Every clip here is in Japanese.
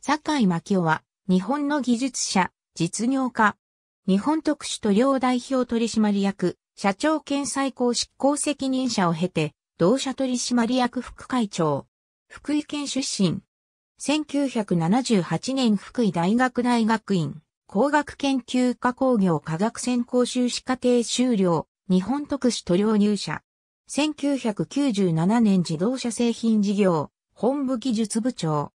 坂井牧夫は、日本の技術者、実業家、日本特殊塗料代表取締役、社長兼最高執行責任者を経て、同社取締役副会長、福井県出身。1978年福井大学大学院、工学研究科工業科学専攻修士課程修了、日本特殊塗料入社。1997年自動車製品事業、本部技術部長。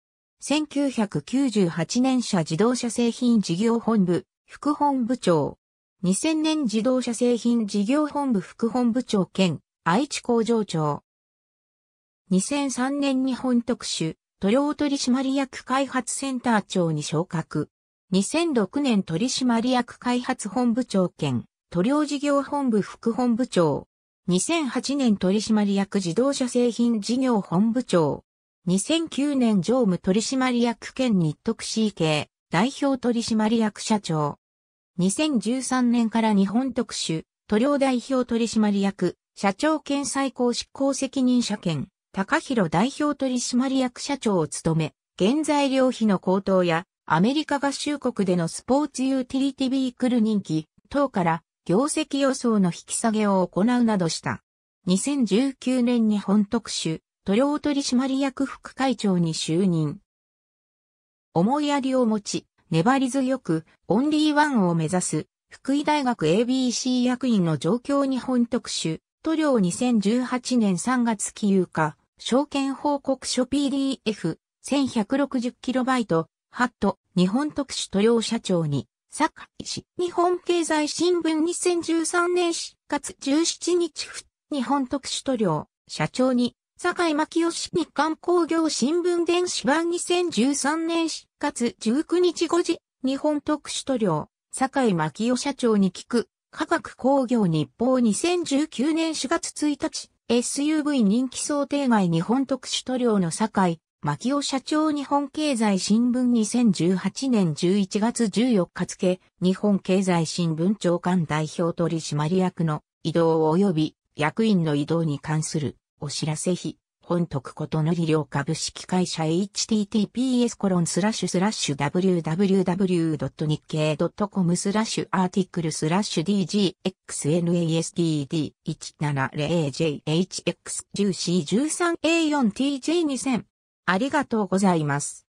1998年社自動車製品事業本部、副本部長。2000年自動車製品事業本部副本部長兼愛知工場長。2003年日本特殊、塗料取締役開発センター長に昇格。2006年取締役開発本部長兼塗料事業本部副本部長。2008年取締役自動車製品事業本部長。2009年常務取締役兼日徳 CK 代表取締役社長。2013年から日本特殊、塗料代表取締役、社長兼最高執行責任者兼、高弘代表取締役社長を務め、原材料費の高騰や、アメリカ合衆国でのスポーツユーティリティビークル人気等から業績予想の引き下げを行うなどした。2019年日本特殊塗料取締役副会長に就任。思いやりを持ち、粘り強く、オンリーワンを目指す、福井大学 ABC 役員の状況日本特殊、塗料2018年3月期有価、証券報告書 PDF、1160kB、ハット、日本特殊塗料社長に、坂井氏、日本経済新聞2013年4月17日日本特殊塗料、社長に、坂井牧日刊工業新聞電子版2013年4月19日5時、日本特殊塗料、坂井牧社長に聞く、科学工業日報2019年4月1日、SUV 人気想定外日本特殊塗料の坂井牧社長日本経済新聞2018年11月14日付、日本経済新聞長官代表取締役の移動及び役員の移動に関するお知らせ日、本徳ことの医療株式会社 https コロンスラッシュスラッシュ www.nikkei.com スラッシュアーティクルスラッシュ d g x n a s d d 1 7 0 j h x 1 3 a 4 t j 2 0 0 0ありがとうございます。